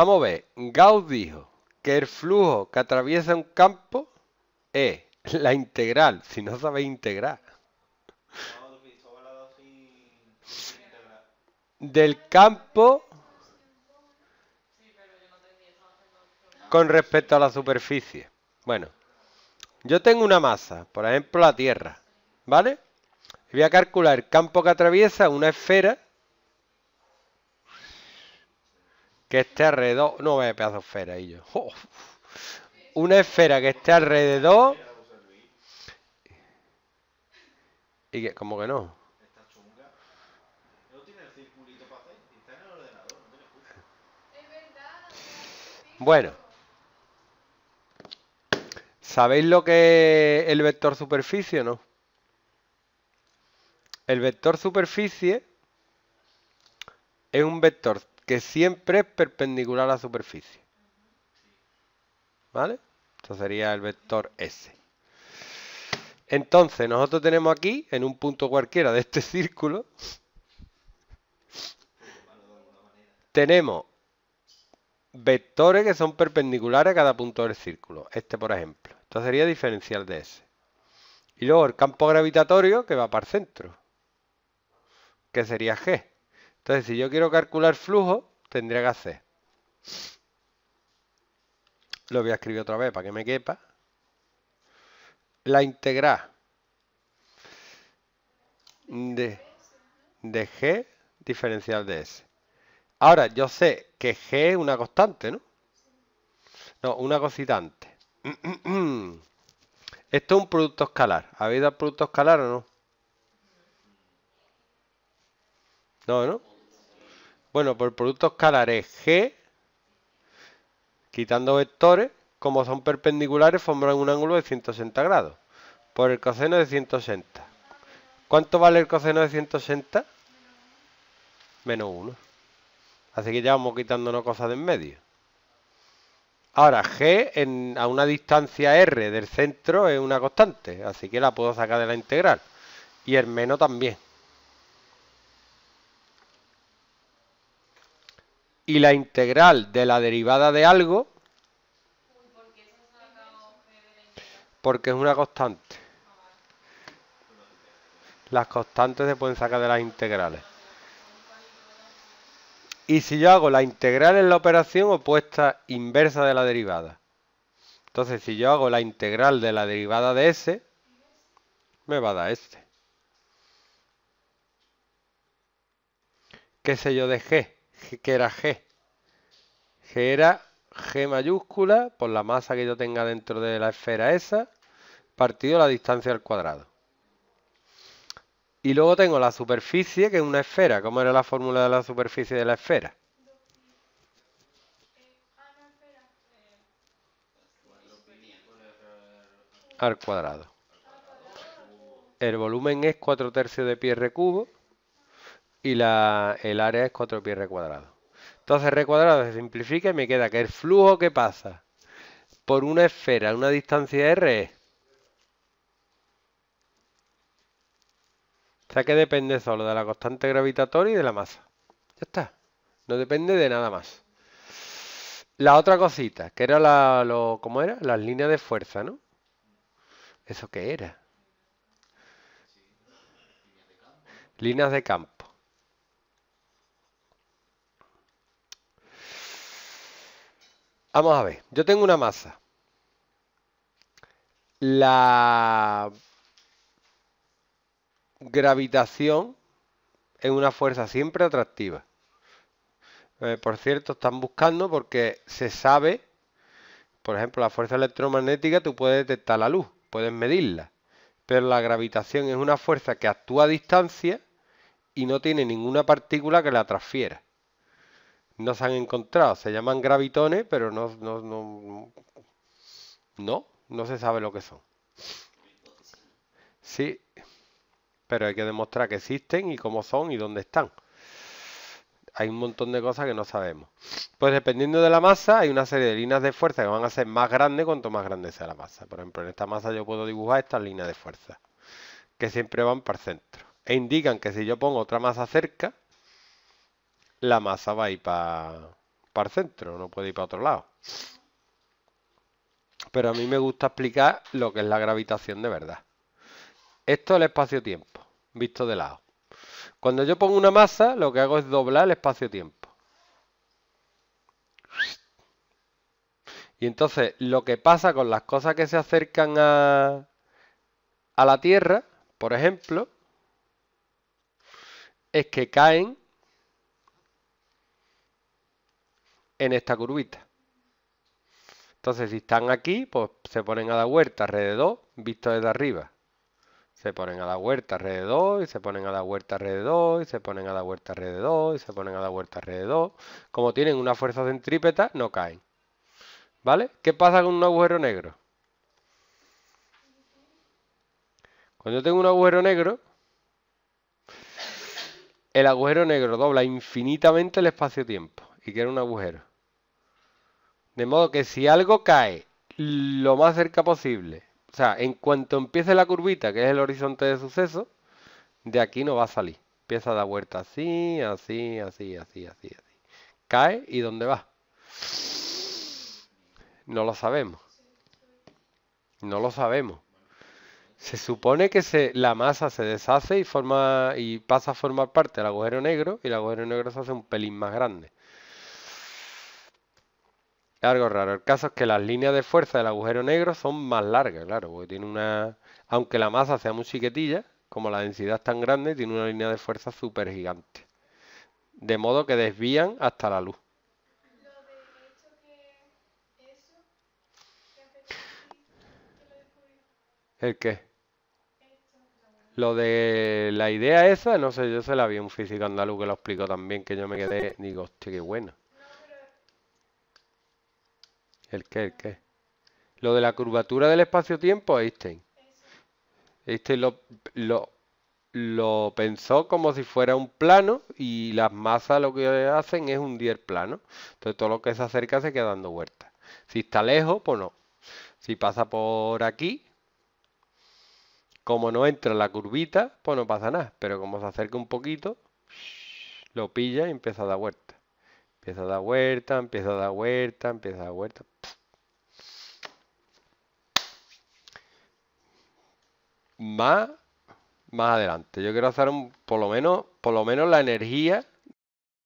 Vamos a ver, Gauss dijo que el flujo que atraviesa un campo es la integral, si no sabéis integrar. Del campo con respecto a la superficie. Bueno, yo tengo una masa, por ejemplo la Tierra, ¿vale? Voy a calcular el campo que atraviesa una esfera que esté alrededor. No ve pedazo de esfera, y yo. Una esfera que esté alrededor. Y que, como que no. Bueno, ¿sabéis lo que es el vector superficie o no? El vector superficie es un vector que siempre es perpendicular a la superficie. ¿Vale? Esto sería el vector S. Entonces, nosotros tenemos aquí, en un punto cualquiera de este círculo, tenemos vectores que son perpendiculares a cada punto del círculo. Este, por ejemplo. Esto sería diferencial de S. Y luego el campo gravitatorio que va para el centro, que sería G. Entonces, si yo quiero calcular flujo, tendría que hacer. Lo voy a escribir otra vez para que me quepa. La integral de, de g diferencial de s. Ahora, yo sé que g es una constante, ¿no? No, una cositante. Esto es un producto escalar. ¿Habéis dado producto escalar o no? No, ¿no? Bueno, por escalar es G, quitando vectores, como son perpendiculares, forman un ángulo de 160 grados. Por el coseno de 160. ¿Cuánto vale el coseno de 160? Menos 1. Así que ya vamos quitándonos cosas de en medio. Ahora, g a una distancia r del centro es una constante, así que la puedo sacar de la integral. Y el menos también. y la integral de la derivada de algo porque es una constante. Las constantes se pueden sacar de las integrales. Y si yo hago la integral en la operación opuesta inversa de la derivada. Entonces, si yo hago la integral de la derivada de S, me va a dar este. ¿Qué sé yo de G? que era G. G era G mayúscula por la masa que yo tenga dentro de la esfera esa, partido la distancia al cuadrado. Y luego tengo la superficie, que es una esfera. ¿Cómo era la fórmula de la superficie de la esfera? Al cuadrado. El volumen es 4 tercios de pi r cubo y el área es 4 pies r cuadrado. Entonces r cuadrado se simplifica y me queda que el flujo que pasa por una esfera a una distancia r es... O sea que depende solo de la constante gravitatoria y de la masa. Ya está. No depende de nada más. La otra cosita, que era la, lo, ¿cómo era? Las líneas de fuerza, ¿no? ¿Eso qué era? Líneas de campo. Vamos a ver, yo tengo una masa. La gravitación es una fuerza siempre atractiva. Eh, por cierto, están buscando porque se sabe, por ejemplo, la fuerza electromagnética, tú puedes detectar la luz, puedes medirla. Pero la gravitación es una fuerza que actúa a distancia y no tiene ninguna partícula que la transfiera no se han encontrado. Se llaman gravitones, pero no, no, no, no, no se sabe lo que son. Sí, pero hay que demostrar que existen y cómo son y dónde están. Hay un montón de cosas que no sabemos. Pues dependiendo de la masa, hay una serie de líneas de fuerza que van a ser más grandes cuanto más grande sea la masa. Por ejemplo, en esta masa yo puedo dibujar estas líneas de fuerza, que siempre van para el centro. E indican que si yo pongo otra masa cerca, la masa va a ir para el centro, no puede ir para otro lado. Pero a mí me gusta explicar lo que es la gravitación de verdad. Esto es el espacio-tiempo, visto de lado. Cuando yo pongo una masa, lo que hago es doblar el espacio-tiempo. Y entonces lo que pasa con las cosas que se acercan a, a la Tierra, por ejemplo, es que caen en esta curvita. Entonces, si están aquí, pues se ponen a la vuelta alrededor, visto desde arriba. Se ponen a la vuelta alrededor, y se ponen a la vuelta alrededor, y se ponen a la vuelta alrededor, y se ponen a la vuelta alrededor. Como tienen una fuerza centrípeta, no caen. ¿Vale? ¿Qué pasa con un agujero negro? Cuando yo tengo un agujero negro, el agujero negro dobla infinitamente el espacio-tiempo que un agujero. De modo que si algo cae lo más cerca posible, o sea, en cuanto empiece la curvita, que es el horizonte de suceso, de aquí no va a salir. Empieza a dar vuelta así, así, así, así, así, así. Cae y ¿dónde va? No lo sabemos. No lo sabemos. Se supone que se, la masa se deshace y, forma, y pasa a formar parte del agujero negro y el agujero negro se hace un pelín más grande raro. El caso es que las líneas de fuerza del agujero negro son más largas, claro, porque tiene una. Aunque la masa sea muy chiquitilla, como la densidad es tan grande, tiene una línea de fuerza súper gigante. De modo que desvían hasta la luz. ¿El qué? Lo de la idea esa, no sé, yo se la vi a un físico andaluz que lo explicó también, que yo me quedé, digo, hostia, qué buena. ¿El qué? ¿El qué? Lo de la curvatura del espacio-tiempo, Einstein. Einstein lo, pensó como si fuera un plano y las masas lo que hacen es hundir plano. Entonces todo lo que se acerca se queda dando vueltas. Si está lejos, pues no. Si pasa por aquí, como no entra la curvita, pues no pasa nada. Pero como se acerca un poquito, lo pilla y empieza a dar vueltas. Empieza a dar vuelta, empieza a dar vuelta, empieza a dar vuelta. Más, más adelante. Yo quiero hacer un, por lo menos, por lo menos la energía